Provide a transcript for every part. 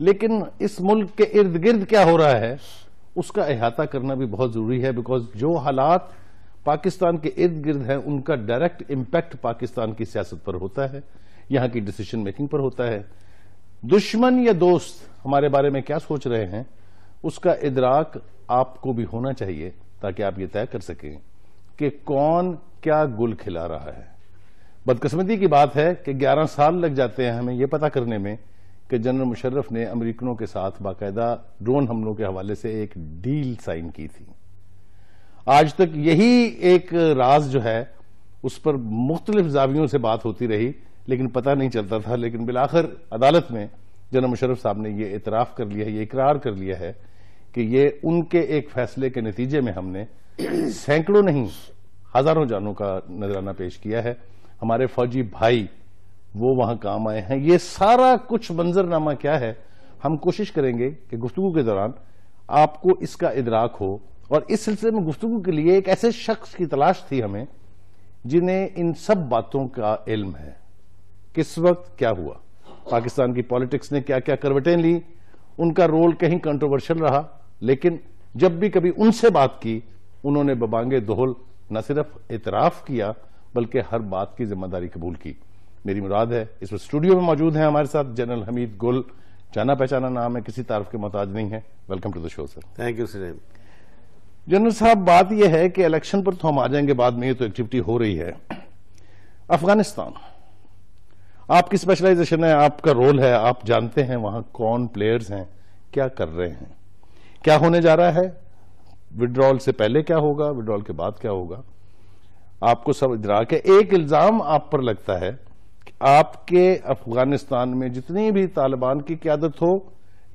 लेकिन इस मुल्क के इर्द गिर्द क्या हो रहा है उसका अहाता करना भी बहुत जरूरी है बिकॉज जो हालात पाकिस्तान के इर्द गिर्द हैं उनका डायरेक्ट इम्पैक्ट पाकिस्तान की सियासत पर होता है यहां की डिसीजन मेकिंग पर होता है दुश्मन या दोस्त हमारे बारे में क्या सोच रहे हैं उसका इदराक आपको भी होना चाहिए ताकि आप ये तय कर सकें कि कौन क्या गुल खिला रहा है बदकस्मती की बात है कि 11 साल लग जाते हैं हमें यह पता करने में कि जनरल मुशर्रफ ने अमरीकनों के साथ बाकायदा ड्रोन हमलों के हवाले से एक डील साइन की थी आज तक यही एक राज जो है उस पर मुख्तलिफ जावियों से बात होती रही लेकिन पता नहीं चलता था लेकिन बिलाखिर अदालत में जनरल मुशर्रफ साहब ने यह इतराफ कर लिया है ये इकरार कर लिया है कि ये उनके एक फैसले के नतीजे में हमने सैकड़ों नहीं हजारों जानों का नजराना पेश किया है हमारे फौजी भाई वो वहां काम आए हैं ये सारा कुछ मंजरनामा क्या है हम कोशिश करेंगे कि गुफ्तु के दौरान आपको इसका इदराक हो और इस सिलसिले में गुफ्तु के लिए एक ऐसे शख्स की तलाश थी हमें जिन्हें इन सब बातों का इल्म है किस वक्त क्या हुआ पाकिस्तान की पॉलिटिक्स ने क्या क्या करवटें ली उनका रोल कहीं कंट्रोवर्शियल रहा लेकिन जब भी कभी उनसे बात की उन्होंने बबांगे दोहल न सिर्फ इतराफ किया बल्कि हर बात की जिम्मेदारी कबूल की मेरी मुराद है इस वक्त स्टूडियो में मौजूद हैं हमारे साथ जनरल हमीद गुल जाना पहचाना नाम है किसी तारफ के मोहताज नहीं है welcome to the show sir thank you sir general साहब बात यह है कि इलेक्शन पर तो हम आ जाएंगे बाद में ये तो एक्टिविटी हो रही है अफगानिस्तान आपकी स्पेशलाइजेशन है आपका रोल है आप जानते हैं वहां कौन प्लेयर्स हैं क्या कर रहे हैं क्या होने जा रहा है विड्रॉल से पहले क्या होगा विड्रॉल के बाद क्या होगा आपको सब इधर आके एक इल्जाम आप पर लगता है आपके अफगानिस्तान में जितनी भी तालिबान की क्यादत हो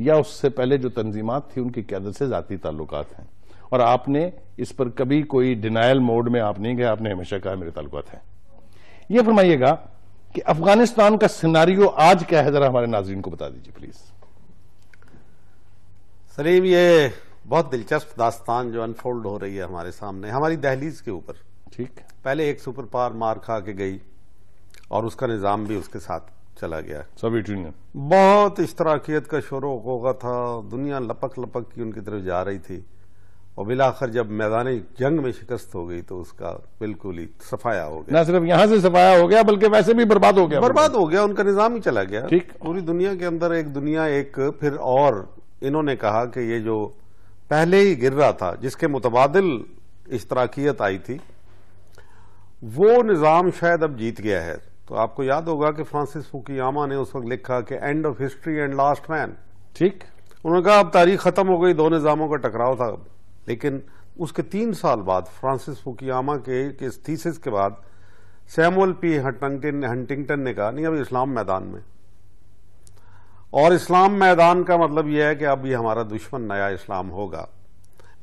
या उससे पहले जो तंजीमात थी उनकी क्यादत से ज़ाती ताल्लुक हैं और आपने इस पर कभी कोई डिनाइल मोड में आप नहीं गए आपने हमेशा कहा मेरे ताल्लुक हैं यह फरमाइएगा कि अफगानिस्तान का सिनारियो आज क्या है जरा हमारे नाजरीन को बता दीजिए प्लीज सलीम ये बहुत दिलचस्प दास्तान जो अनफोल्ड हो रही है हमारे सामने हमारी दहलीज के ऊपर ठीक पहले एक सुपर पावर मार खा के गई और उसका निज़ाम भी उसके साथ चला गया सोवियत यूनियन बहुत इश्तराकियत का शोर होगा था दुनिया लपक लपक की उनकी तरफ जा रही थी और बिलाखर जब मैदानी जंग में शिकस्त हो गई तो उसका बिल्कुल ही सफाया हो गया ना सिर्फ यहां से सफाया हो गया बल्कि वैसे भी बर्बाद हो गया बर्बाद हो गया उनका निजाम ही चला गया ठीक पूरी दुनिया के अंदर एक दुनिया एक फिर और इन्होंने कहा कि ये जो पहले ही गिर रहा था जिसके मुतबादल इश्तराकियत आई थी वो निज़ाम शायद अब जीत गया है तो आपको याद होगा कि फ्रांसिस फुकियामा ने उस वक्त लिखा कि end of history and last man ठीक उन्होंने कहा अब तारीख खत्म हो गई दो निज़ामों का टकराव था लेकिन उसके तीन साल बाद फ्रांसिस फुकियामा के इस थीसिस के बाद सैमुअल पी हंटिंगटन ने कहा नहीं अब इस्लाम मैदान में और इस्लाम मैदान का मतलब यह है कि अब ये हमारा दुश्मन नया इस्लाम होगा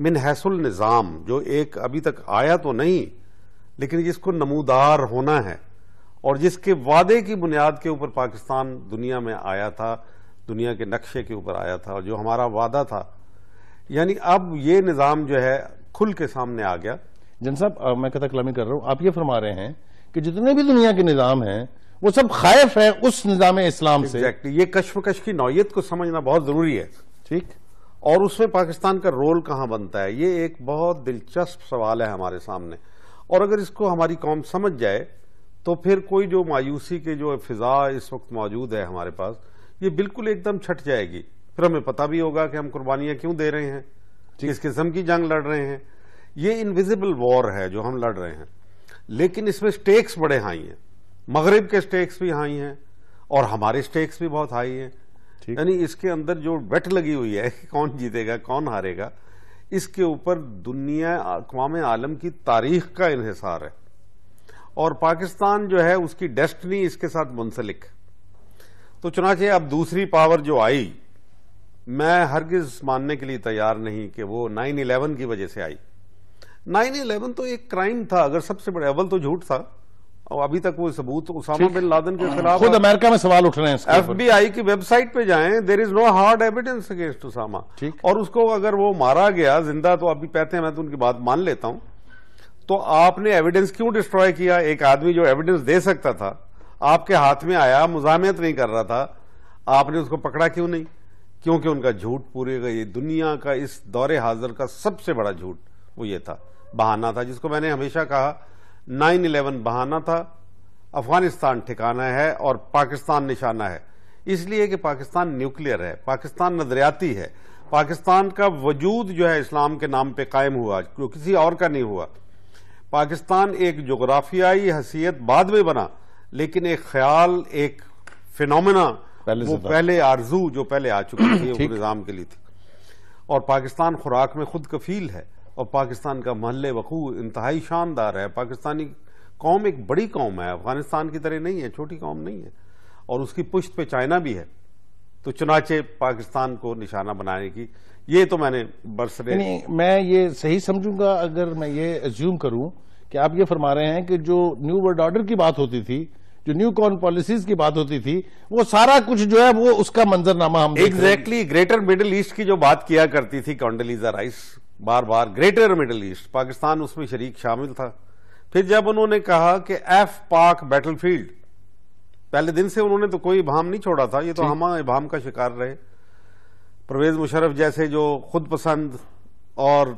मिन हैसुल निज़ाम जो एक अभी तक आया तो नहीं लेकिन जिसको नमूदार होना है और जिसके वादे की बुनियाद के ऊपर पाकिस्तान दुनिया में आया था दुनिया के नक्शे के ऊपर आया था और जो हमारा वादा था यानी अब ये निज़ाम जो है खुल के सामने आ गया जन साहब मैं कथा कलामी कर रहा हूं आप ये फरमा रहे हैं कि जितने भी दुनिया के निज़ाम हैं वो सब खायफ है उस निज़ाम इस्लाम से एग्जैक्टली ये कश्मकश की नौीयत को समझना बहुत ज़रूरी है ठीक और उसमें पाकिस्तान का रोल कहां बनता है ये एक बहुत दिलचस्प सवाल है हमारे सामने और अगर इसको हमारी कौम समझ जाए तो फिर कोई जो मायूसी के जो फिजा इस वक्त मौजूद है हमारे पास ये बिल्कुल एकदम छट जाएगी फिर हमें पता भी होगा कि हम कुर्बानियां क्यों दे रहे हैं किस किस्म की जंग लड़ रहे हैं ये इनविजिबल वॉर है जो हम लड़ रहे हैं लेकिन इसमें स्टेक्स बड़े हाई हैं मगरब के स्टेक्स भी हाई हैं और हमारे स्टेक्स भी बहुत हाई हैं यानी इसके अंदर जो बेट लगी हुई है कि कौन जीतेगा कौन हारेगा इसके ऊपर दुनिया अकवाम आलम की तारीख का इहसार है और पाकिस्तान जो है उसकी डेस्टनी इसके साथ मुंसलिक तो चुनाचे अब दूसरी पावर जो आई मैं हरगिज मानने के लिए तैयार नहीं कि वो 9/11 की वजह से आई 9/11 तो एक क्राइम था अगर सबसे बड़ा अव्वल तो झूठ था और अभी तक वो सबूत उसामा बिन लादन के खिलाफ खुद अमेरिका में सवाल उठ रहे हैं एफबीआई की वेबसाइट पे जाएं there is no hard evidence against Osama और उसको अगर वो मारा गया जिंदा तो अभी कहते हैं मैं तो उनकी बात मान लेता हूं तो आपने एविडेंस क्यों डिस्ट्रॉय किया एक आदमी जो एविडेंस दे सकता था आपके हाथ में आया मुजाहमत नहीं कर रहा था आपने उसको पकड़ा क्यों नहीं क्योंकि उनका झूठ पूरे का ये दुनिया का इस दौरे हाजिर का सबसे बड़ा झूठ वो ये था बहाना था जिसको मैंने हमेशा कहा नाइन इलेवन बहाना था अफगानिस्तान ठिकाना है और पाकिस्तान निशाना है इसलिए कि पाकिस्तान न्यूक्लियर है पाकिस्तान नजरियाती है पाकिस्तान का वजूद जो है इस्लाम के नाम पे कायम हुआ जो किसी और का नहीं हुआ पाकिस्तान एक जोग्राफियाई हैसियत बाद में बना लेकिन एक ख्याल एक फिनोमिना पहले वो पहले आरजू जो पहले आ चुकी थी वो निज़ाम के लिए थी और पाकिस्तान खुराक में खुद कफील है और पाकिस्तान का महल वकू इंतहाई शानदार है पाकिस्तानी कौम एक बड़ी कौम है अफगानिस्तान की तरह नहीं है छोटी कौम नहीं है और उसकी पुश्त पे चाइना भी है तो चुनाचे पाकिस्तान को निशाना बनाने की ये तो मैंने नहीं मैं ये सही समझूंगा अगर मैं ये एज्यूम करूं कि आप ये फरमा रहे हैं कि जो न्यू वर्ल्ड ऑर्डर की बात होती थी जो न्यू कॉर्न पॉलिसीज की बात होती थी वो सारा कुछ जो है वो उसका मंजरनामा हम एग्जैक्टली ग्रेटर मिडिल ईस्ट की जो बात किया करती थी कॉन्डलीजा राइस बार बार ग्रेटर मिडिल ईस्ट पाकिस्तान उसमें शरीक शामिल था फिर जब उन्होंने कहा कि एफ पाक बैटलफील्ड पहले दिन से उन्होंने तो कोई भाम नहीं छोड़ा था ये तो हम भाम का शिकार रहे परवेज मुशरफ जैसे जो खुद पसंद और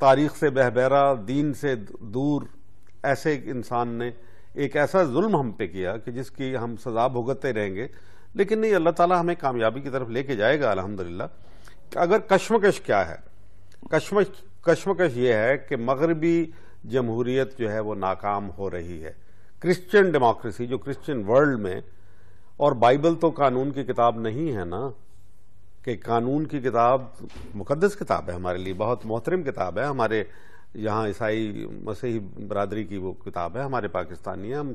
तारीख से बहबहरा दीन से दूर ऐसे एक इंसान ने एक ऐसा जुल्म हम पे किया कि जिसकी हम सजा भुगतते रहेंगे लेकिन नहीं अल्लाह ताला हमें कामयाबी की तरफ लेके जाएगा अल्हम्दुलिल्लाह अगर कश्मकश क्या है कश्मकश कश्मकश ये है कि मगरबी जमहूरियत जो है वो नाकाम हो रही है क्रिश्चियन डेमोक्रेसी जो क्रिश्चियन वर्ल्ड में और बाइबल तो कानून की किताब नहीं है ना कि कानून की किताब मुकदस किताब है हमारे लिए बहुत मोहतरम किताब है हमारे यहाँ ईसाई मसीही बरदरी की वो किताब है हमारे पाकिस्तानी हम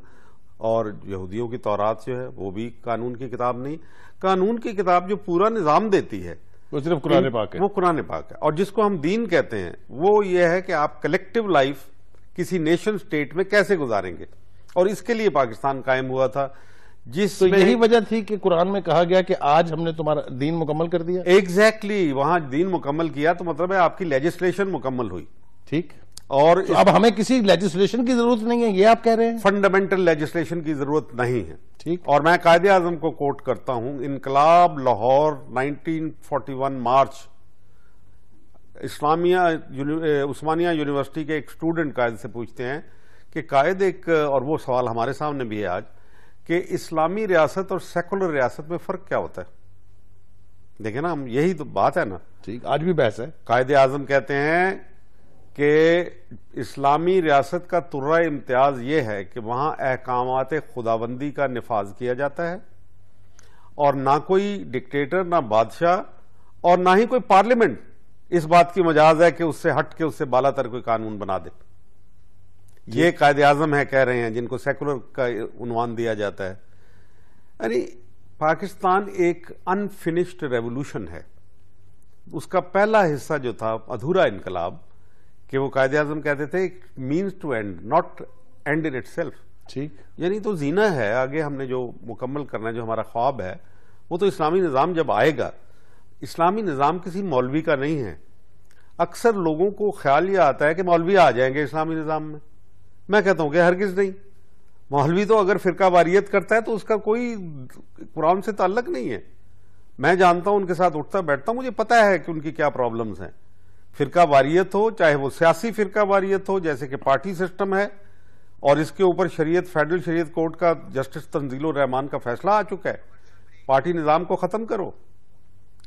और यहूदियों की तौरात जो है वो भी कानून की किताब नहीं कानून की किताब जो पूरा निज़ाम देती है वो सिर्फ कुरान पाक है वो कुरान पाक है और जिसको हम दीन कहते हैं वो ये है कि आप कलेक्टिव लाइफ किसी नेशन स्टेट में कैसे गुजारेंगे और इसके लिए पाकिस्तान कायम हुआ था जिस तो यही वजह थी कि कुरान में कहा गया कि आज हमने तुम्हारा दीन मुकम्मल कर दिया एग्जैक्टली exactly, वहां दीन मुकम्मल किया तो मतलब है आपकी लेजिस्लेशन मुकम्मल हुई ठीक और तो अब हमें किसी लेजिस्लेशन की जरूरत नहीं है ये आप कह रहे हैं फंडामेंटल लेजिस्लेशन की जरूरत नहीं है ठीक और मैं कायदे आजम को कोट करता हूं इनकलाब Lahore nineteen March Islamia Osmania university के एक स्टूडेंट कायदे से पूछते हैं कि कायद एक और वो सवाल हमारे सामने भी है आज कि इस्लामी रियासत और सेकुलर रियासत में फर्क क्या होता है देखिए ना हम यही तो बात है ना ठीक आज भी बहस है कायद आजम कहते हैं कि इस्लामी रियासत का तुर्रा इम्तियाज यह है कि वहां अहकाम खुदाबंदी का नफाज किया जाता है और ना कोई डिक्टेटर ना बादशाह और ना ही कोई पार्लियामेंट इस बात की मजाज है कि उससे हट के उससे बाला तर कोई कानून बना दे ये कायद आजम है कह रहे हैं जिनको सेकुलर का उनवान दिया जाता है यानी पाकिस्तान एक अनफिनिश्ड रेवोल्यूशन है उसका पहला हिस्सा जो था अधूरा इनकलाब कि वो कायद आजम कहते थे means to end not end in itself ठीक यानी तो जीना है आगे हमने जो मुकम्मल करना है जो हमारा ख्वाब है वो तो इस्लामी निज़ाम जब आएगा इस्लामी निज़ाम किसी मौलवी का नहीं है अक्सर लोगों को ख्याल यह आता है कि मौलवी आ जाएंगे इस्लामी निज़ाम में मैं कहता हूं कि हरगिज नहीं मौलवी तो अगर फिरका वारियत करता है तो उसका कोई कुरान से ताल्लक नहीं है मैं जानता हूं उनके साथ उठता बैठता हूं मुझे पता है कि उनकी क्या प्रॉब्लम्स हैं फिरका वारियत हो चाहे वो सियासी फिरका वारियत हो जैसे कि पार्टी सिस्टम है और इसके ऊपर शरीयत फेडरल शरीयत कोर्ट का जस्टिस तंजील रहमान का फैसला आ चुका है पार्टी निज़ाम को ख़त्म करो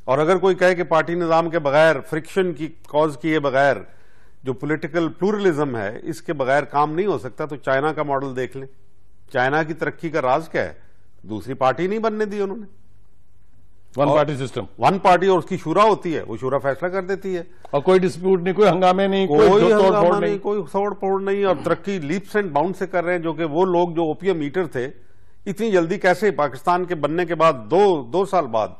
और अगर कोई कहे कि पार्टी निज़ाम के बगैर फ्रिक्शन की कॉज किए बगैर जो पॉलिटिकल प्लूरलिज्म है इसके बगैर काम नहीं हो सकता तो चाइना का मॉडल देख लें चाइना की तरक्की का राज क्या है दूसरी पार्टी नहीं बनने दी उन्होंने one party system one party और उसकी शूरा होती है वो शूरा फैसला कर देती है और कोई डिस्प्यूट नहीं कोई हंगामे नहीं कोई, तोड़फोड़ नहीं कोई तोड़फोड़ फोड़ नहीं और तरक्की लीप्स एंड बाउंड से कर रहे हैं जो कि वो लोग जो ओपीएम मीटर थे इतनी जल्दी कैसे पाकिस्तान के बनने के बाद दो दो साल बाद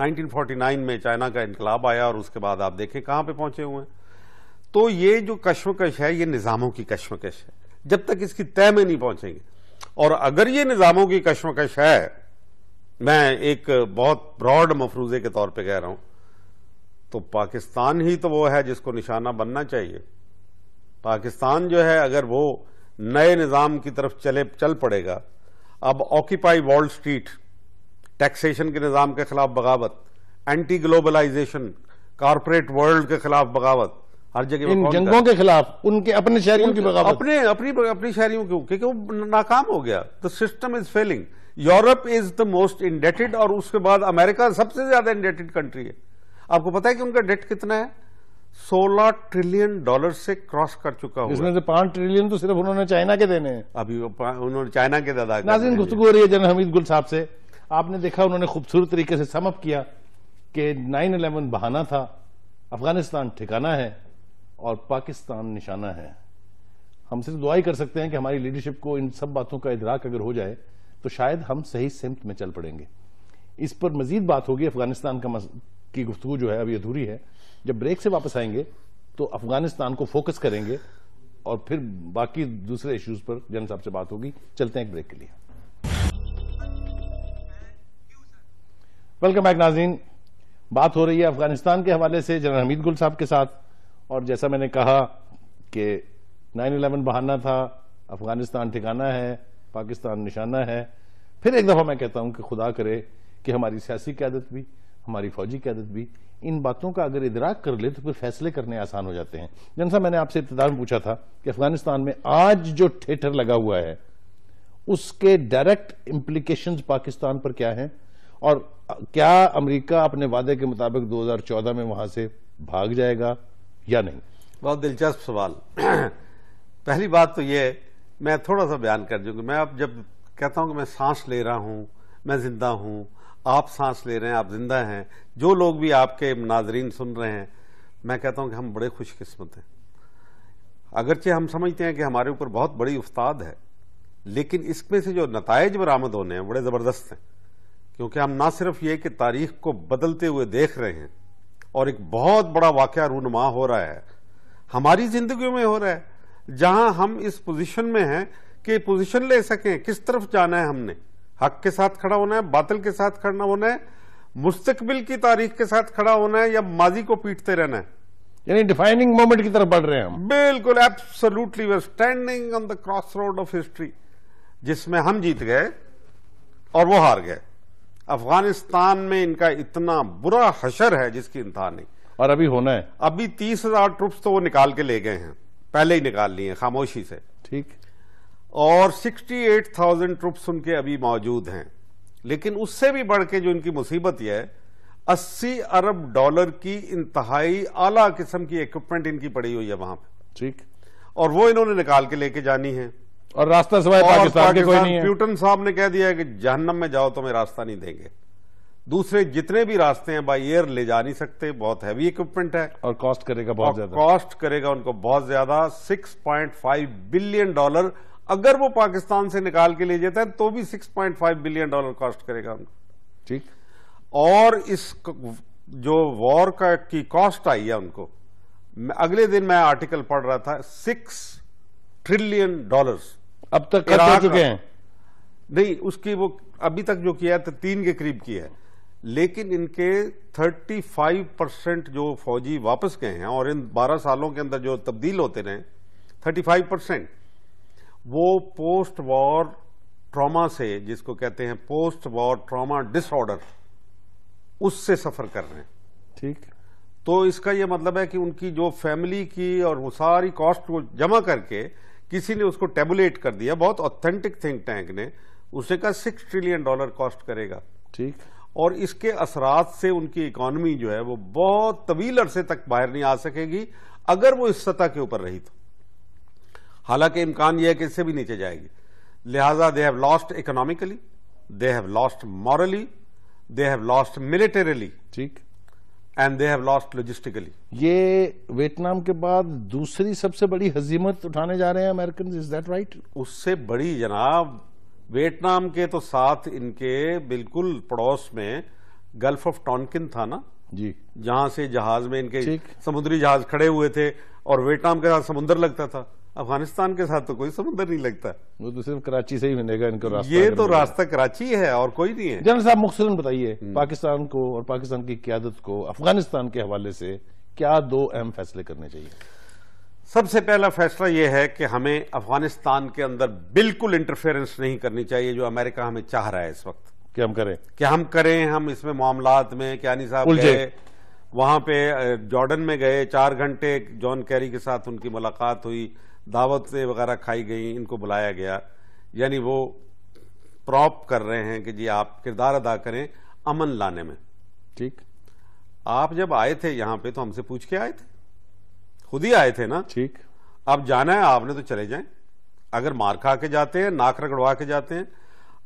1949 में चाइना का इनकलाब आया और उसके बाद आप देखें कहां पे पहुंचे हुए हैं तो ये जो कश्मकश है ये निज़ामों की कश्मकश है जब तक इसकी तय में नहीं पहुंचेंगे और अगर ये निज़ामों की कश्मकश है मैं एक बहुत ब्रॉड मफरूजे के तौर पे कह रहा हूं तो पाकिस्तान ही तो वो है जिसको निशाना बनना चाहिए पाकिस्तान जो है अगर वो नए निज़ाम की तरफ चले चल पड़ेगा अब ऑक्यूपाई वॉल स्ट्रीट टैक्सेशन के निज़ाम के खिलाफ बगावत एंटी ग्लोबलाइजेशन कॉरपोरेट वर्ल्ड के खिलाफ बगावत हर जगह इन जंगों के खिलाफ उनके अपने शहरियों की बगावत अपने अपनी अपनी शहरियों के क्योंकि वो नाकाम हो गया the system is failing Europe is the most indebted और उसके बाद अमेरिका सबसे ज्यादा इंडेटेड कंट्री है आपको पता है कि उनका डेट कितना है 16 ट्रिलियन डॉलर से क्रॉस कर चुका हूं इसमें से पांच ट्रिलियन तो सिर्फ उन्होंने चाइना के देने अभी उन्होंने चाइना के दादा नाजिन गुफ्तु हो रही है जन हमीद गुल साहब से आपने देखा उन्होंने खूबसूरत तरीके से समअप किया कि 9/11 बहाना था अफगानिस्तान ठिकाना है और पाकिस्तान निशाना है हम सिर्फ दुआ ही कर सकते हैं कि हमारी लीडरशिप को इन सब बातों का इधराक अगर हो जाए तो शायद हम सही सिमत में चल पड़ेंगे इस पर मजीद बात होगी अफगानिस्तान का मस... की गुफ्तु जो है अभी अधूरी है जब ब्रेक से वापस आएंगे तो अफगानिस्तान को फोकस करेंगे और फिर बाकी दूसरे इश्यूज पर जन साहब से बात होगी चलते हैं एक ब्रेक के लिए वेलकम बैक नाजीन बात हो रही है अफगानिस्तान के हवाले से जनरल हमीद गुल साहब के साथ और जैसा मैंने कहा कि 9/11 बहाना था अफगानिस्तान ठिकाना है पाकिस्तान निशाना है फिर एक दफ़ा मैं कहता हूं कि खुदा करे कि हमारी सियासी क्यादत भी हमारी फौजी क्यादत भी इन बातों का अगर इदराक कर ले तो फिर फैसले करने आसान हो जाते हैं जनसा मैंने आपसे इतदार में पूछा था कि अफगानिस्तान में आज जो थिएटर लगा हुआ है उसके डायरेक्ट इम्प्लीकेशन पाकिस्तान पर क्या है और क्या अमरीका अपने वादे के मुताबिक चौदह में वहां से भाग जाएगा या नहीं बहुत दिलचस्प सवाल पहली बात तो ये मैं थोड़ा सा बयान कर दूंगी मैं अब जब कहता हूं कि मैं सांस ले रहा हूं मैं जिंदा हूं आप सांस ले रहे हैं आप जिंदा हैं जो लोग भी आपके नाजरीन सुन रहे हैं मैं कहता हूं कि हम बड़े खुशकिस्मत हैं अगरचे हम समझते हैं कि हमारे ऊपर बहुत बड़ी उस्ताद है लेकिन इसमें से जो नतज बरामद होने हैं बड़े ज़बरदस्त हैं क्योंकि हम ना सिर्फ ये कि तारीख को बदलते हुए देख रहे हैं और एक बहुत बड़ा वाक्य रूनमा हो रहा है हमारी जिंदगी में हो रहा है जहां हम इस पोजीशन में हैं कि पोजीशन ले सकें किस तरफ जाना है हमने हक के साथ खड़ा होना है बातल के साथ खड़ा होना है मुस्तकबिल की तारीख के साथ खड़ा होना है या माजी को पीटते रहना है यानी डिफाइनिंग मोमेंट की तरफ बढ़ रहे हैं हम बिल्कुल absolutely we standing on the cross road of history जिसमें हम जीत गए और वो हार गए अफगानिस्तान में इनका इतना बुरा हशर है जिसकी इंतहा नहीं और अभी होना है अभी तीस हजार ट्रुप्स तो वो निकाल के ले गए हैं पहले ही निकाल लिए खामोशी से ठीक और सिक्सटी एट थाउजेंड ट्रुप्स उनके अभी मौजूद हैं लेकिन उससे भी बढ़ के जो इनकी मुसीबत यह है अस्सी अरब डॉलर की इंतहाई आला किस्म की इक्विपमेंट इनकी पड़ी हुई है वहां पर ठीक और वो इन्होंने निकाल के लेके जानी है और रास्ता सिवाय पाकिस्तान के कोई नहीं है प्यूटन साहब ने कह दिया है कि जहन्नम में जाओ तो हमें रास्ता नहीं देंगे दूसरे जितने भी रास्ते हैं बाई एयर ले जा नहीं सकते बहुत हैवी इक्विपमेंट है और कॉस्ट करेगा बहुत ज्यादा कॉस्ट करेगा उनको बहुत ज्यादा 6.5 बिलियन डॉलर अगर वो पाकिस्तान से निकाल के ले जाता है तो भी 6.5 बिलियन डॉलर कॉस्ट करेगा उनको ठीक और इस जो वॉर का की कॉस्ट आई है उनको अगले दिन मैं आर्टिकल पढ़ रहा था सिक्स ट्रिलियन डॉलर्स अब तक कर चुके हैं नहीं उसकी वो अभी तक जो किया तो तीन के करीब की है लेकिन इनके 35 परसेंट जो फौजी वापस गए हैं और इन 12 सालों के अंदर जो तब्दील होते रहे 35 परसेंट वो पोस्ट वॉर ट्रॉमा से जिसको कहते हैं पोस्ट वॉर ट्रॉमा डिसऑर्डर उससे सफर कर रहे हैं ठीक तो इसका यह मतलब है कि उनकी जो फैमिली की और वो सारी कॉस्ट को जमा करके किसी ने उसको टेबुलेट कर दिया बहुत ऑथेंटिक थिंक टैंक ने उसे कहा सिक्स ट्रिलियन डॉलर कॉस्ट करेगा ठीक और इसके असरात से उनकी इकोनॉमी जो है वो बहुत तवील अरसे तक बाहर नहीं आ सकेगी अगर वो इस सतह के ऊपर रही तो हालांकि इम्कान यह है कि इससे भी नीचे जाएगी लिहाजा they have lost economically they have lost morally they have lost militarily ठीक and they have lost logistically ये वियतनाम के बाद दूसरी सबसे बड़ी हजीमत उठाने जा रहे हैं अमेरिकन इज दैट राइट उससे बड़ी जनाब वियतनाम के तो साथ इनके बिल्कुल पड़ोस में गल्फ ऑफ टॉनकिन था ना जी जहां से जहाज में इनके समुद्री जहाज खड़े हुए थे और वियतनाम के साथ समुद्र लगता था अफगानिस्तान के साथ तो कोई समुद्र नहीं लगता वो तो सिर्फ कराची से ही मिलेगा इनको रास्ता ये तो रास्ता कराची है और कोई नहीं है जनरल साहब मुख्तसर बताइए हम्म। पाकिस्तान को और पाकिस्तान की क्यादत को अफगानिस्तान के हवाले से क्या दो अहम फैसले करने चाहिए सबसे पहला फैसला यह है कि हमें अफगानिस्तान के अंदर बिल्कुल इंटरफेरेंस नहीं करनी चाहिए जो अमेरिका हमें चाह रहा है इस वक्त कि हम करें कि हम करें हम इसमें मामलात में नहीं साहब गए वहां पे जॉर्डन में गए चार घंटे जॉन कैरी के साथ उनकी मुलाकात हुई दावतें वगैरह खाई गई इनको बुलाया गया यानी वो प्रॉप कर रहे हैं कि जी आप किरदार अदा करें अमन लाने में ठीक आप जब आए थे यहां पे तो हमसे पूछ के आए थे खुद ही आए थे ना ठीक अब जाना है आपने तो चले जाएं अगर मार खा के जाते हैं नाक रगड़वा के जाते हैं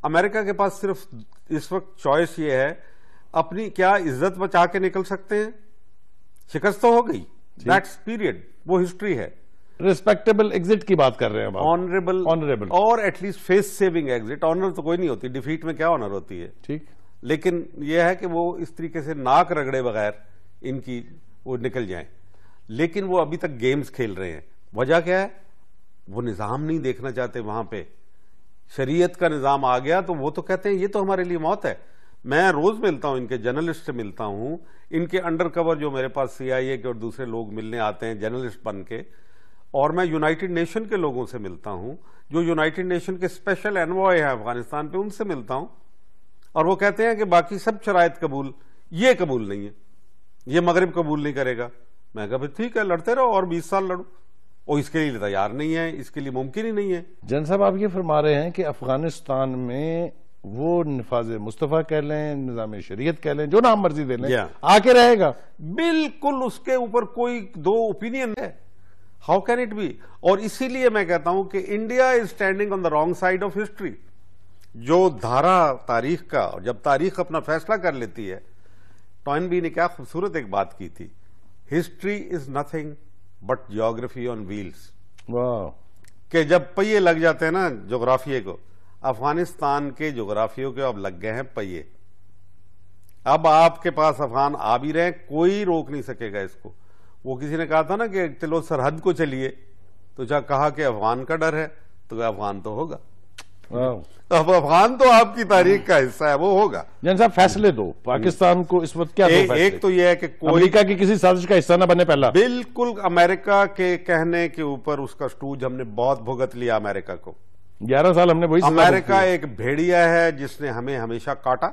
अमेरिका के पास सिर्फ इस वक्त चॉइस ये है अपनी क्या इज्जत बचा के निकल सकते हैं शिकस्त तो हो गई नेक्स्ट पीरियड वो हिस्ट्री है रिस्पेक्टेबल एग्जिट की बात कर रहे हैं ऑनरेबल ऑनरेबल और at least face saving exit honour तो कोई नहीं होती डिफीट में क्या ऑनर होती है ठीक लेकिन यह है कि वो इस तरीके से नाक रगड़े बगैर इनकी वो निकल जाए लेकिन वो अभी तक गेम्स खेल रहे हैं वजह क्या है वो निज़ाम नहीं देखना चाहते वहां पे शरीयत का निज़ाम आ गया तो वो तो कहते हैं ये तो हमारे लिए मौत है मैं रोज मिलता हूं इनके जर्नलिस्ट से मिलता हूं इनके अंडर कवर जो मेरे पास सीआईए के और दूसरे लोग मिलने आते हैं जर्नलिस्ट बन के और मैं यूनाइटेड नेशन के लोगों से मिलता हूं जो यूनाइटेड नेशन के स्पेशल एनवॉय है अफगानिस्तान पे उनसे मिलता हूं और वो कहते हैं कि बाकी सब शरायत कबूल ये कबूल नहीं है ये मगरब कबूल नहीं करेगा मैं कहा ठीक है लड़ते रहो और बीस साल लड़ो वो इसके लिए तैयार नहीं है इसके लिए मुमकिन ही नहीं है जन साहब आप ये फरमा रहे हैं कि अफगानिस्तान में वो नफाज मुस्तफ़ा कह लें निज़ाम शरीयत कह लें जो नाम मर्जी दे लें आके रहेगा बिल्कुल उसके ऊपर कोई दो ओपिनियन है हाउ कैन इट बी और इसीलिए मैं कहता हूं कि India is standing on the wrong side of history जो धारा तारीख का और जब तारीख अपना फैसला कर लेती है टॉइन बी ने क्या खूबसूरत एक बात की थी history is nothing but geography on wheels के जब पहिए लग जाते हैं ना जोग्राफिए को अफगानिस्तान के जोग्राफियों के अब लग गए हैं पहिए अब आपके पास अफगान आ भी रहे कोई रोक नहीं सकेगा इसको वो किसी ने कहा था ना कि चलो सरहद को चलिए तो जहां कहा कि अफगान का डर है तो अफगान तो होगा अब अफगान तो आपकी तारीख का हिस्सा है वो होगा जन साहब फैसले दो पाकिस्तान को इस वक्त क्या ए, एक तो यह है कि कोई अमेरिका की किसी साजिश का हिस्सा ना बने पहला बिल्कुल अमेरिका के कहने के ऊपर उसका स्टूज हमने बहुत भुगत लिया अमेरिका को ग्यारह साल हमने वही अमेरिका एक भेड़िया है जिसने हमें हमेशा काटा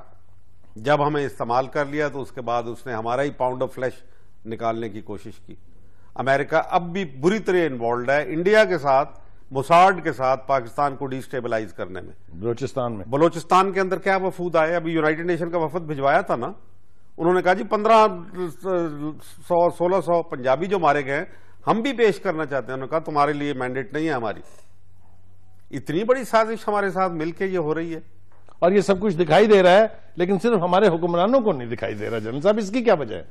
जब हमें इस्तेमाल कर लिया तो उसके बाद उसने हमारा ही पाउंड ऑफ फ्लैश निकालने की कोशिश की अमेरिका अब भी बुरी तरह इन्वॉल्व है इंडिया के साथ मुसार्ड के साथ पाकिस्तान को डिस्टेबलाइज करने में बलोचिस्तान में बलोचिस्तान के अंदर क्या वफूद आए अभी यूनाइटेड नेशन का वफद भिजवाया था ना उन्होंने कहा जी पंद्रह सौ सोलह सौ पंजाबी जो मारे गए हम भी पेश करना चाहते हैं उन्होंने कहा तुम्हारे लिए मैंडेट नहीं है हमारी इतनी बड़ी साजिश हमारे साथ मिलकर ये हो रही है और ये सब कुछ दिखाई दे रहा है लेकिन सिर्फ हमारे हुक्मरानों को नहीं दिखाई दे रहा जनरल साहब इसकी क्या वजह है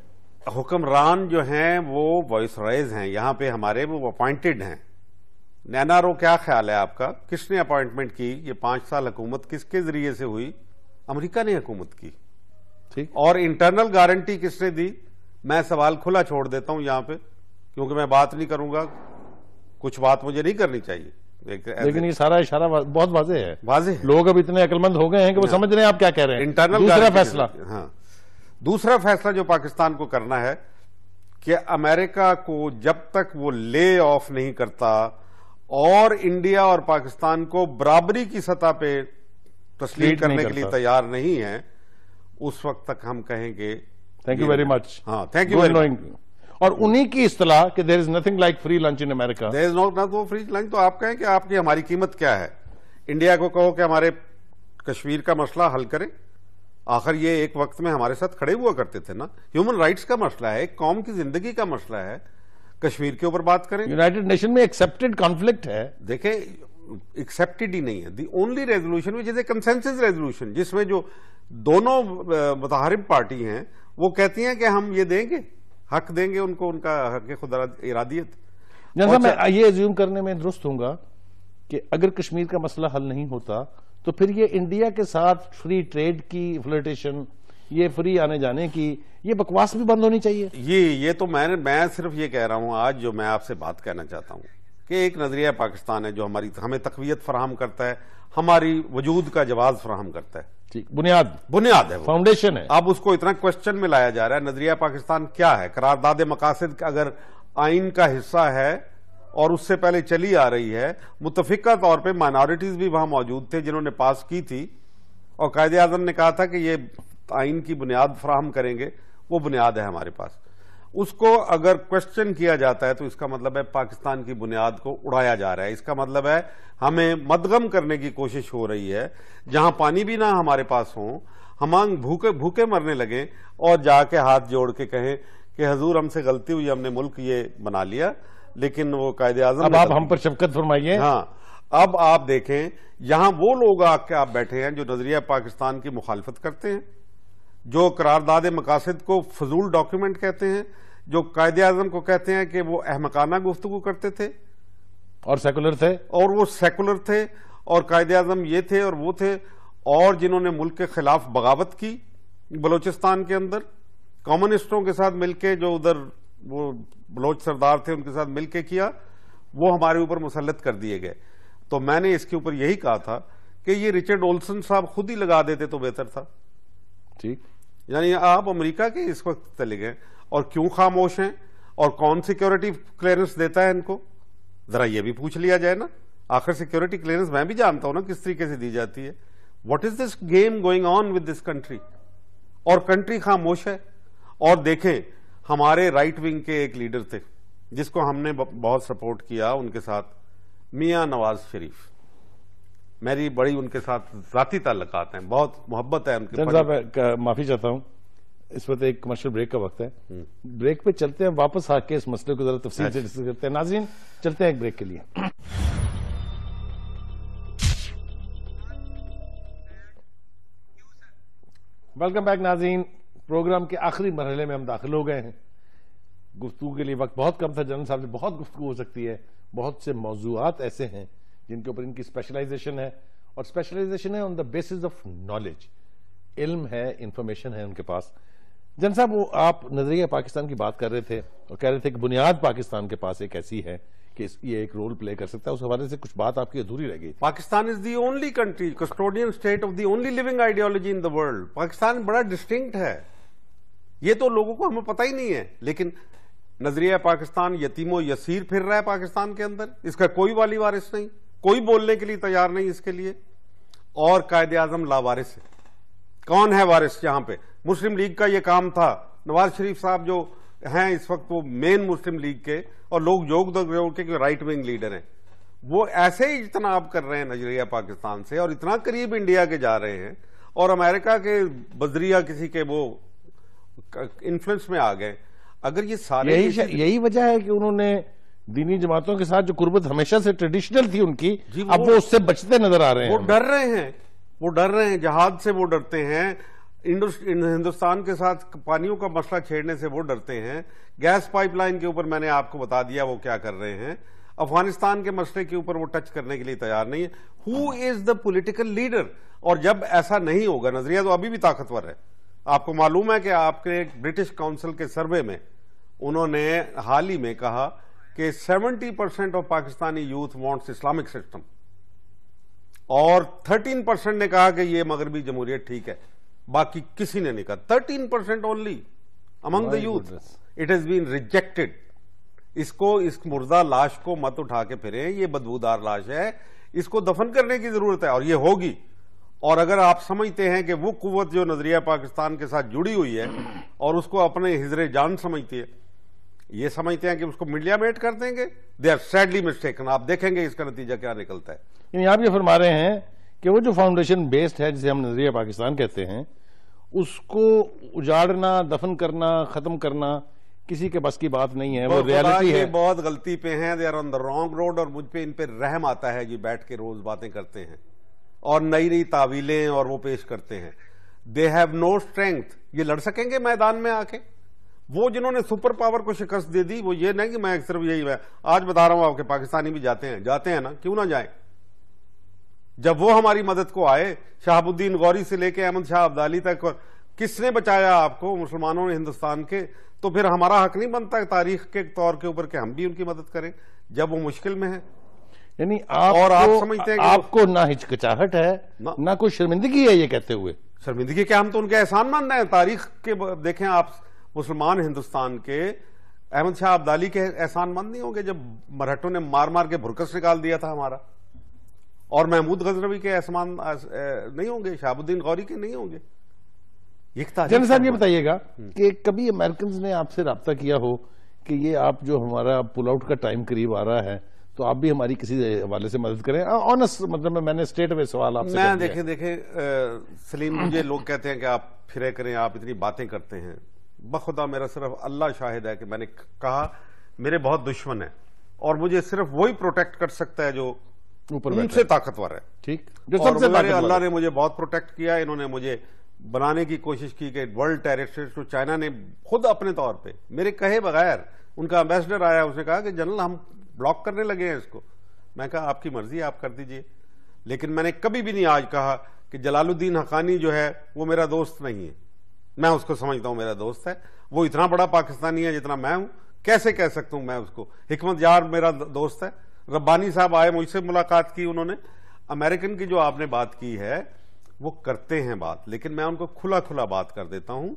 हुक्मरान जो हैं वो वॉइस रॉयज हैं यहाँ पे हमारे वो अपॉइंटेड हैं नैनारो क्या ख्याल है आपका किसने अपॉइंटमेंट की ये पांच साल हुकूमत किसके जरिए से हुई अमेरिका ने हुकूमत की ठीक और इंटरनल गारंटी किसने दी मैं सवाल खुला छोड़ देता हूं यहाँ पे क्योंकि मैं बात नहीं करूंगा कुछ बात मुझे नहीं करनी चाहिए लेकिन ये सारा इशारा बहुत वाजे है वाजे है। लोग अब इतने अकलमंद हो गए हैं कि वो समझ रहे हैं आप क्या कह रहे हैं इंटरनल दूसरा फैसला हाँ दूसरा फैसला जो पाकिस्तान को करना है कि अमेरिका को जब तक वो ले ऑफ नहीं करता और इंडिया और पाकिस्तान को बराबरी की सतह पे तस्लीम करने के लिए तैयार नहीं है उस वक्त तक हम कहेंगे थैंक यू वेरी मच हाँ थैंक यू वेरी मच और उन्हीं की इतला कि there is nothing like free lunch in America there is not not free lunch तो आप कहें कि आपकी हमारी कीमत क्या है इंडिया को कहो कि हमारे कश्मीर का मसला हल करें आखिर ये एक वक्त में हमारे साथ खड़े हुआ करते थे ना ह्यूमन राइट्स का मसला है कौम की जिंदगी का मसला है कश्मीर के ऊपर बात करें यूनाइटेड नेशन में एक्सेप्टेड कॉन्फ्लिक्ट है देखे एक्सेप्टेड ही नहीं है the only resolution which is a consensus resolution जिसमें जो दोनों मुतहरब पार्टी हैं वो कहती हैं कि हम ये देंगे हक देंगे उनको उनका हक खुद इरादियत जैसा मैं ये एज्यूम करने में दुरुस्त हूंगा कि अगर कश्मीर का मसला हल नहीं होता तो फिर ये इंडिया के साथ फ्री ट्रेड की फ्लोटेशन ये फ्री आने जाने की ये बकवास भी बंद होनी चाहिए ये ये तो मैंने मैं सिर्फ ये कह रहा हूँ आज जो मैं आपसे बात करना चाहता हूँ कि एक नज़रिया पाकिस्तान है जो हमारी हमें तकवीत फराहम करता है हमारी वजूद का जवाब फराहम करता है ठीक बुनियाद बुनियाद है फाउंडेशन है अब उसको इतना क्वेश्चन में लाया जा रहा है नजरिया पाकिस्तान क्या है करारदाद मकासद अगर आइन का हिस्सा है और उससे पहले चली आ रही है मुतफिका तौर पे माइनॉरिटीज़ भी वहां मौजूद थे जिन्होंने पास की थी और कायदे आजम ने कहा था कि ये आइन की बुनियाद फ्राहम करेंगे वो बुनियाद है हमारे पास उसको अगर क्वेश्चन किया जाता है तो इसका मतलब है पाकिस्तान की बुनियाद को उड़ाया जा रहा है इसका मतलब है हमें मदगम करने की कोशिश हो रही है जहां पानी भी ना हमारे पास हो हम भूखे भूखे मरने लगे और जाके हाथ जोड़ के कहें कि हजूर हमसे गलती हुई हमने मुल्क ये बना लिया लेकिन वो कायदे आजम अब आप हम पर शबकत फरमाइए हाँ अब आप देखें यहां वो लोग आके आप बैठे हैं जो नजरिया पाकिस्तान की मुखालफत करते हैं जो करारदाद मकासद को फजूल डॉक्यूमेंट कहते हैं जो कायदे आजम को कहते हैं कि वो अहमकाना गुफ्तु करते थे और सेकुलर थे और वो सेकुलर थे और कायद आजम ये थे और वो थे और जिन्होंने मुल्क के खिलाफ बगावत की बलोचिस्तान के अंदर कम्युनिस्टों के साथ मिलके जो उधर वो बलोच सरदार थे उनके साथ मिलके किया वो हमारे ऊपर मुसलत कर दिए गए तो मैंने इसके ऊपर यही कहा था कि ये रिचर्ड ओल्सन साहब खुद ही लगा देते तो बेहतर था ठीक यानी आप अमेरिका के इस वक्त चले गए और क्यों खामोश हैं और कौन सिक्योरिटी क्लियरेंस देता है इनको जरा ये भी पूछ लिया जाए ना आखिर सिक्योरिटी क्लियरेंस मैं भी जानता हूं ना किस तरीके से दी जाती है what is this game going on with this country और कंट्री खामोश है और देखें हमारे राइट विंग के एक लीडर थे जिसको हमने बहुत सपोर्ट किया उनके साथ मियां नवाज शरीफ मेरी बड़ी उनके साथ जाती ताल्लुकात हैं बहुत मोहब्बत है उनके साथ माफी चाहता हूं इस वक्त एक कमर्शियल ब्रेक का वक्त है ब्रेक हम्म। पे चलते हैं वापस आके इस मसले को जरा तफसील से डिस्कस करते हैं नाजीन चलते हैं एक ब्रेक के लिए वेलकम बैक नाजीन प्रोग्राम के आखिरी मरहले में हम दाखिल हो गए हैं गुफ्तु के लिए वक्त बहुत कम था जनरल साहब से बहुत गुफ्तु हो सकती है बहुत से मौजूद ऐसे हैं जिनके ऊपर इनकी स्पेशलाइजेशन है और स्पेशलाइजेशन है on the basis of knowledge इल्म है इंफॉर्मेशन है उनके पास जन साहब वो आप नजरिया पाकिस्तान की बात कर रहे थे और कह रहे थे कि बुनियाद पाकिस्तान के पास एक ऐसी है कि ये एक रोल प्ले कर सकता है उस हवाले से कुछ बात आपकी अधूरी रह गई Pakistan is the only country custodian state of the only living ideology in the world Pakistan बड़ा डिस्टिंक्ट है ये तो लोगों को हमें पता ही नहीं है लेकिन नजरिया पाकिस्तान यतीमो यसीर फिर रहा है पाकिस्तान के अंदर इसका कोई वाली वारिस नहीं कोई बोलने के लिए तैयार नहीं इसके लिए और कायद आजम लावारिस है कौन है वारिस यहां पे मुस्लिम लीग का यह काम था नवाज शरीफ साहब जो हैं इस वक्त वो मेन मुस्लिम लीग के और लोग योग के राइट विंग लीडर हैं वो ऐसे ही इजतनाब कर रहे हैं नजरिया पाकिस्तान से और इतना करीब इंडिया के जा रहे हैं और अमेरिका के बजरिया किसी के वो इन्फ्लुएंस में आ गए अगर ये सारे यही यही वजह है कि उन्होंने दीनी जमातों के साथ जो कुर्बत हमेशा से ट्रेडिशनल थी उनकी अब वो, वो उससे बचते नजर आ रहे हैं वो डर रहे हैं वो डर रहे हैं जहाज से वो डरते हैं हिंदुस्तान के साथ पानियों का मसला छेड़ने से वो डरते हैं गैस पाइपलाइन के ऊपर मैंने आपको बता दिया वो क्या कर रहे हैं अफगानिस्तान के मसले के ऊपर वो टच करने के लिए तैयार नहीं है who is the political leader और जब ऐसा नहीं होगा नजरिया तो अभी भी ताकतवर है आपको मालूम है कि आपके ब्रिटिश काउंसिल के सर्वे में उन्होंने हाल ही में कहा कि 70 percent of Pakistani youth wants Islamic system और 13 परसेंट ने कहा कि ये मगरबी जमहूरियत ठीक है बाकी किसी ने नहीं कहा 13 percent only among the youth it has been rejected इसको इस मुर्दा लाश को मत उठा के फिरे ये बदबूदार लाश है इसको दफन करने की जरूरत है और ये होगी और अगर आप समझते हैं कि वो कुत जो नजरिया पाकिस्तान के साथ जुड़ी हुई है और उसको अपने हिजरे जान समझती है ये समझते हैं कि उसको मीडिया मेट कर देंगे दे आर सैडली मिस्टेकन आप देखेंगे इसका नतीजा क्या निकलता है आप ये फरमा रहे हैं कि वो जो फाउंडेशन बेस्ड है जिसे हम नजरिया पाकिस्तान कहते हैं उसको उजाड़ना दफन करना खत्म करना किसी के बस की बात नहीं है वो रियलिटी है बहुत गलती पे हैं they are on the wrong road और मुझ पे इन पे रहम आता है जी बैठ के रोज बातें करते हैं और नई नई तावीलें और वो पेश करते हैं दे हैव नो स्ट्रेंथ ये लड़ सकेंगे मैदान में आके वो जिन्होंने सुपर पावर को शिकस्त दे दी वो ये नहीं कि मैं सिर्फ यही मैं आज बता रहा हूं आपके पाकिस्तानी भी जाते हैं जाते हैं ना क्यों ना जाए जब वो हमारी मदद को आए शहाबुद्दीन गौरी से लेके अहमद शाह अब्दाली तक किसने बचाया आपको मुसलमानों ने हिंदुस्तान के तो फिर हमारा हक नहीं बनता तारीख के तौर के ऊपर कि हम भी उनकी मदद करें जब वो मुश्किल में है यानी आप और आप समझते हैं आपको ना हिचकिचाहट है ना, ना कोई शर्मिंदगी है ये कहते हुए शर्मिंदगी क्या हम तो उनके एहसान मान रहे हैं तारीख के देखें आप मुसलमान हिंदुस्तान के अहमद शाह अब्दाली के एहसान मंद नहीं होंगे जब मराठों ने मार मार के भुरकस निकाल दिया था हमारा और महमूद गजनवी के एहसमान नहीं होंगे शाहबुद्दीन गौरी के नहीं होंगे जन साहब ये बताइएगा हम्म। कि कभी अमेरिकन ने आपसे रबता किया हो कि ये आप जो हमारा पुल आउट का टाइम करीब आ रहा है तो आप भी हमारी किसी हवाले से मदद करें ऑनेस्ट मतलब मैंने स्टेट में सवाल आपसे मैं देखें देखें सलीम मुझे लोग कहते हैं कि आप फिरे करें आप इतनी बातें करते हैं बखुदा मेरा सिर्फ अल्लाह शाहिद है कि मैंने कहा मेरे बहुत दुश्मन है और मुझे सिर्फ वही प्रोटेक्ट कर सकता है जो ऊपर उनसे ताकतवर है ठीक जो सबसे अल्लाह ने मुझे बहुत प्रोटेक्ट किया इन्होंने मुझे बनाने की कोशिश की कि वर्ल्ड टेरिस्ट तो चाइना ने खुद अपने तौर पर मेरे कहे बगैर उनका एम्बेसडर आया उसने कहा कि जनरल हम ब्लॉक करने लगे हैं इसको मैं कहा आपकी मर्जी आप कर दीजिए लेकिन मैंने कभी भी नहीं आज कहा कि जलालुद्दीन हकानी जो है वो मेरा दोस्त नहीं है मैं उसको समझता हूं मेरा दोस्त है वो इतना बड़ा पाकिस्तानी है जितना मैं हूं कैसे कह सकता हूं मैं उसको हिकमत यार मेरा दोस्त है रब्बानी साहब आए मुझसे मुलाकात की उन्होंने अमेरिकन की जो आपने बात की है वो करते हैं बात लेकिन मैं उनको खुला खुला बात कर देता हूं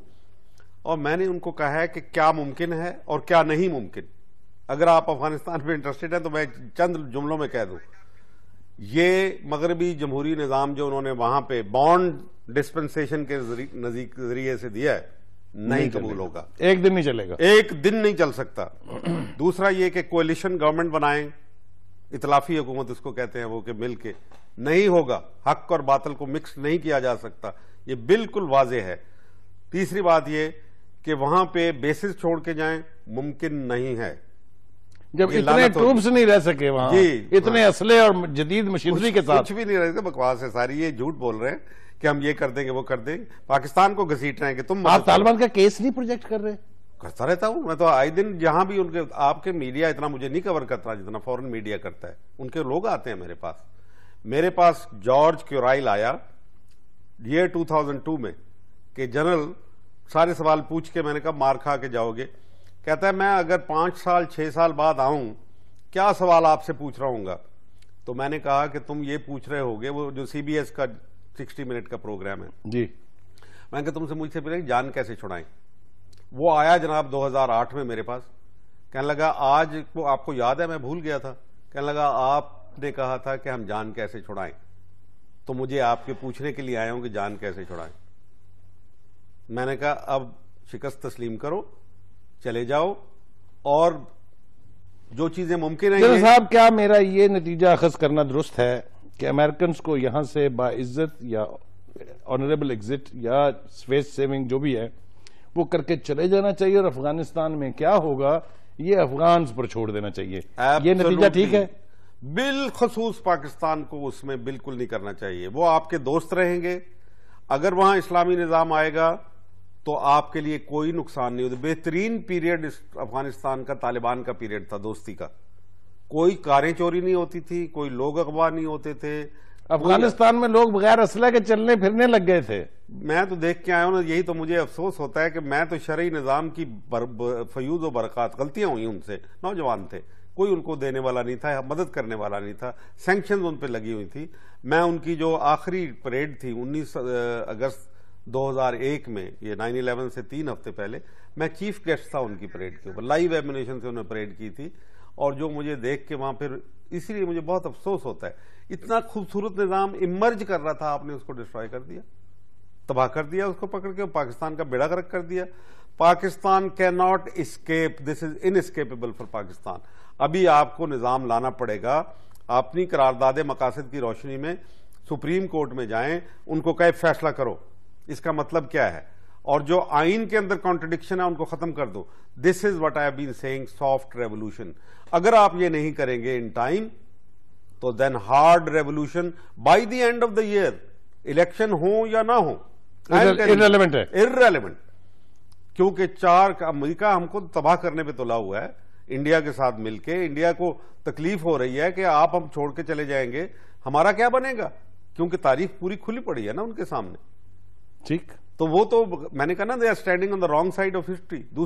और मैंने उनको कहा है कि क्या मुमकिन है और क्या नहीं मुमकिन अगर आप अफगानिस्तान में इंटरेस्टेड हैं तो मैं चंद जुमलों में कह दूं ये मगरबी जमहूरी निज़ाम जो उन्होंने वहां पे बॉन्ड डिस्पेंसेशन के जरिए से दिया है नहीं कबूल होगा एक दिन नहीं चलेगा एक दिन नहीं चल सकता दूसरा ये कि कोलिशन गवर्नमेंट बनाए इतलाफी हुकूमत इसको कहते हैं वो कि मिल के नहीं होगा हक और बातल को मिक्स नहीं किया जा सकता ये बिल्कुल वाजे है तीसरी बात ये कि वहां पे बेसिस छोड़ के जाए मुमकिन नहीं है जब इतने ट्रूप्स नहीं रह सके वहाँ इतने हाँ। असले और जदीद मशीनरी के साथ कुछ भी नहीं रह सके बकवास है सारी ये झूठ बोल रहे हैं कि हम ये कर देंगे वो कर देंगे पाकिस्तान को घसीट रहे हैं कि तुम आप तालिबान का केस नहीं प्रोजेक्ट कर रहे करता रहता हूँ मैं तो आए दिन जहां भी उनके आपके मीडिया इतना मुझे नहीं कवर करता जितना फॉरन मीडिया करता है उनके लोग आते हैं मेरे पास मेरे पास जॉर्ज क्यूराइल आया ईयर टू में कि जनरल सारे सवाल पूछ के मैंने कहा मार खा के जाओगे कहता है मैं अगर पाँच साल छः साल बाद आऊँ क्या सवाल आपसे पूछ रहा हूँगा तो मैंने कहा कि तुम ये पूछ रहे होगे वो जो सीबीएस का सिक्सटी मिनट का प्रोग्राम है जी मैंने कहा तुमसे मुझसे पूछा जान कैसे छुड़ाएं वो आया जनाब 2008 में मेरे पास कहने लगा आज को आपको याद है मैं भूल गया था कहने लगा आपने कहा था कि हम जान कैसे छुड़ाएं तो मुझे आपके पूछने के लिए आया हूं कि जान कैसे छुड़ाएं मैंने कहा अब शिकस्त तस्लीम करो चले जाओ और जो चीजें मुमकिन है साहब क्या मेरा ये नतीजा अखज करना दुरुस्त है कि अमेरिकन को यहां से बाइज्जत या ऑनरेबल एग्जिट या स्पेस सेविंग जो भी है वो करके चले जाना चाहिए और अफगानिस्तान में क्या होगा ये अफगान पर छोड़ देना चाहिए ये नतीजा ठीक है बिलखसूस पाकिस्तान को उसमें बिल्कुल नहीं करना चाहिए वो आपके दोस्त रहेंगे अगर वहां इस्लामी निजाम आएगा तो आपके लिए कोई नुकसान नहीं होता बेहतरीन पीरियड अफगानिस्तान का तालिबान का पीरियड था दोस्ती का कोई कारें चोरी नहीं होती थी कोई लोग अगवा नहीं होते थे अफगानिस्तान में लोग बगैर असला के चलने फिरने लग गए थे मैं तो देख के आया हूं ना यही तो मुझे अफसोस होता है कि मैं तो शरी निज़ाम की फयूज और बरक़ात गलतियां हुई उनसे नौजवान थे कोई उनको देने वाला नहीं था मदद करने वाला नहीं था सेंक्शन उन पर लगी हुई थी मैं उनकी जो आखिरी परेड थी उन्नीस अगस्त 2001 में ये 9/11 से तीन हफ्ते पहले मैं चीफ गेस्ट था उनकी परेड के ऊपर लाइव एमिनेशन से उन्होंने परेड की थी और जो मुझे देख के वहां फिर इसीलिए मुझे बहुत अफसोस होता है इतना खूबसूरत निज़ाम इमर्ज कर रहा था आपने उसको डिस्ट्रॉय कर दिया तबाह कर दिया उसको पकड़ के पाकिस्तान का बेड़ा गर्क कर दिया Pakistan can not escape this is inescapable for Pakistan अभी आपको निज़ाम लाना पड़ेगा अपनी करारदाद मकासद की रोशनी में सुप्रीम कोर्ट में जाएं उनको कहे फैसला करो इसका मतलब क्या है और जो आइन के अंदर कॉन्ट्रडिक्शन है उनको खत्म कर दो this is what I been saying soft revolution अगर आप ये नहीं करेंगे इन टाइम तो then hard revolution by the end of the year election हो या ना हो इरेलीवेंट है इरेलीवेंट क्योंकि चार अमेरिका हमको तबाह करने पे तुला हुआ है इंडिया के साथ मिलके इंडिया को तकलीफ हो रही है कि आप हम छोड़ के चले जाएंगे हमारा क्या बनेगा क्योंकि तारीफ पूरी खुली पड़ी है ना उनके सामने ठीक तो वो तो मैंने कहा ना they are standing on the wrong side of history दूसरी